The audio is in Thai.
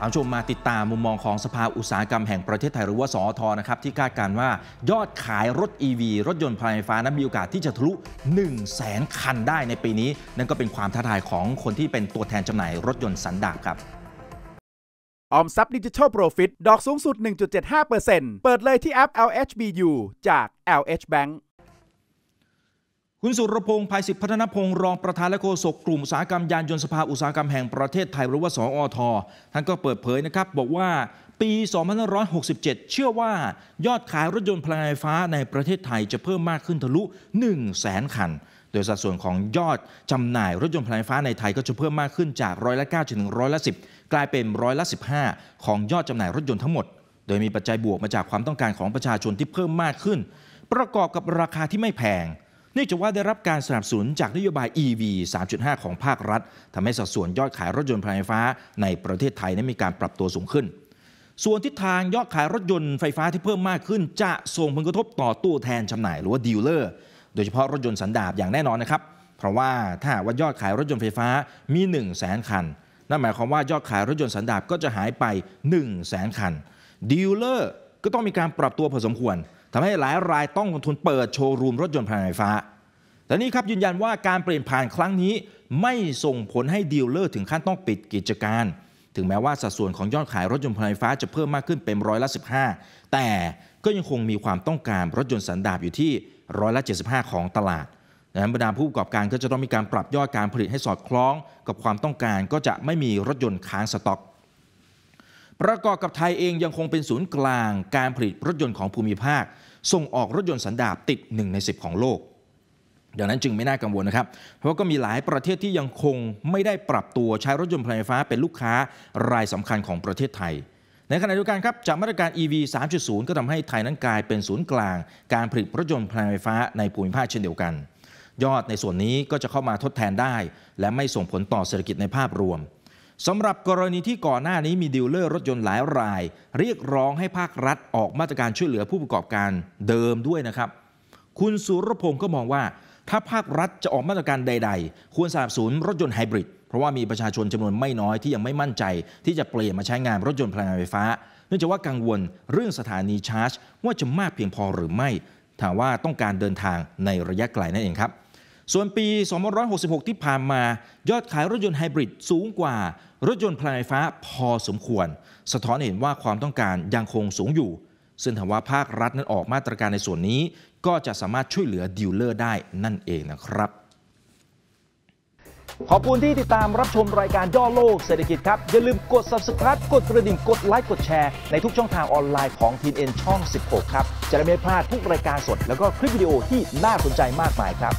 เอาชมมาติดตามมุมมองของสภาอุตสาหกรรมแห่งประเทศไทยหรือว่าสอทนะครับ ที่คาดการว่ายอดขายรถ e ีรถยนต์พลังไฟฟ้านั้นมีโอกาสที่จะทะลุ1 0 0 0 0แสนคันได้ในปีนี้ นั่นก็เป็นความท้าทายของคนที่เป็นตัวแทนจำหน่ายรถยนต์สันดาปครับออมทรัพย์ดิจิทัลโปรฟิตดอกสูงสุด 1.75%เปิดเลยที่แอป LHBU จาก LH Bank คุณสุรพงศ์ภัยศิษฐ์พัฒนพงศ์รองประธานและโฆษกกลุ่มอุตสาหกรรม ยานยนต์สภาอุตสาหกรรมแห่งประเทศไทยหรือว่าสอท ท่านก็เปิดเผยนะครับบอกว่าปี 2567 เชื่อว่า ยอดขายรถยนต์พลังงานไฟฟ้าในประเทศไทยจะเพิ่มมากขึ้นทะลุ1 0 0 0 0แสนคัน โดยสัดส่วนของยอดจำหน่ายรถยนต์พลังงานไฟฟ้าในไทยก็จะเพิ่มมากขึ้นจากร้อยละ9ถึงร้อยละ10 กลายเป็นร้อยละ15 ของยอดจำหน่ายรถยนต์ทั้งหมด โดยมีปัจจัยบวกมาจากความต้องการของประชาชนที่เพิ่มมากขึ้น ประกอบกับราคาที่ไม่แพงนื่องจากว่าได้รับการสนับสนุนจากนโยบาย EV 3.5 ของภาครัฐทำให้สัดส่วนยอดขายรถยนต์ไฟฟ้าในประเทศไทยนั้นมีการปรับตัวสูงขึ้น ส่วนทิศทางยอดขายรถยนต์ไฟฟ้าที่เพิ่มมากขึ้นจะส่งผลกระทบต่อตู้แทนจำหน่ายหรือว่าดีลเลอร์ โดยเฉพาะรถยนต์สันดาบอย่างแน่นอนนะครับ เพราะว่าถ้าว่ายอดขายรถยนต์ไฟฟ้ามี1 0 0 0 0แสนคันนั่นหมายความว่ายอดขายรถยนต์สันดาปก็จะหายไป 1 0 0 0 0แสนคันดีลเลอร์ก็ต้องมีการปรับตัวพอสมควรทำให้หลายรายต้องลงทุนเปิดโชว์รูมรถยนต์พลังงานไฟฟ้า แต่นี่ครับยืนยันว่าการเปลี่ยนผ่านครั้งนี้ ไม่ส่งผลให้ดีลเลอร์ถึงขั้นต้องปิดกิจการ ถึงแม้ว่าสัดส่วนของยอดขายรถยนต์พลังงานไฟฟ้าจะเพิ่มมากขึ้นเป็นร้อยละ15 แต่ก็ยังคงมีความต้องการรถยนต์สันดาปอยู่ที่ร้อยละ75 ของตลาด ดังนั้นบรรดาผู้ประกอบการก็จะต้องมีการปรับยอดการผลิตให้สอดคล้องกับความต้องการก็จะไม่มีรถยนต์ค้างสต็อกประกอบกับไทยเองยังคงเป็นศูนย์กลางการผลิตรถยนต์ของภูมิภาคส่งออกรถยนต์สันดาปติด 1 ใน 10 ของโลกดังนั้นจึงไม่น่ากังวลนะครับ เพราะก็มีหลายประเทศที่ยังคงไม่ได้ปรับตัวใช้รถยนต์พลไฟฟ้าเป็นลูกค้ารายสำคัญของประเทศไทย ในขณะเดียวกันครับจากมาตรการ EV 3.0ก็ทำให้ไทยนั้นกลายเป็นศูนย์กลาง การผลิตรถยนต์พลังไฟฟ้าในภูมิภาคเช่นเดียวกัน ยอดในส่วนนี้ก็จะเข้ามาทดแทนได้ และไม่ส่งผลต่อเศรษฐกิจในภาพรวมสำหรับกรณีที่ก่อนหน้านี้มีดีลเลอร์รถยนต์หลายราย เรียกร้องให้ภาครัฐออกมาตรการช่วยเหลือผู้ประกอบการเดิมด้วยนะครับ คุณสุรพงศ์ก็มองว่า ถ้าภาครัฐจะออกมาตรการใดๆ ควรสนับสนุนรถยนต์ไฮบริดเพราะว่ามีประชาชนจำนวนไม่น้อยที่ยังไม่มั่นใจ ที่จะเปลี่ยนมาใช้งานรถยนต์พลังงานไฟฟ้า เนื่องจากว่ากังวลเรื่องสถานีชาร์จว่าจะมากเพียงพอหรือไม่ถามว่าต้องการเดินทางในระยะไกลนั่นเองครับส่วนปี2566 ที่ผ่านมา ยอดขายรถยนต์ไฮบริดสูงกว่า รถยนต์พลังไฟฟ้าพอสมควร สะท้อนเห็นว่าความต้องการยังคงสูงอยู่ ซึ่งถาว่าภาครัฐนั้นออกมาตรการในส่วนนี้ ก็จะสามารถช่วยเหลือดีลเลอร์ได้นั่นเองนะครับ ขอบคุณที่ติดตามรับชมรายการย่อโลกเศรษฐกิจครับ อย่าลืมกด subscribe กดกระดิ่งกดไลค์กดแชร์ในทุกช่องทางออนไลน์ของ t n n ช่อง 16 ครับ จะได้ไม่พลาดทุกรายการสดแล้วก็คลิปวิดีโอที่น่าสนใจมากมายครับ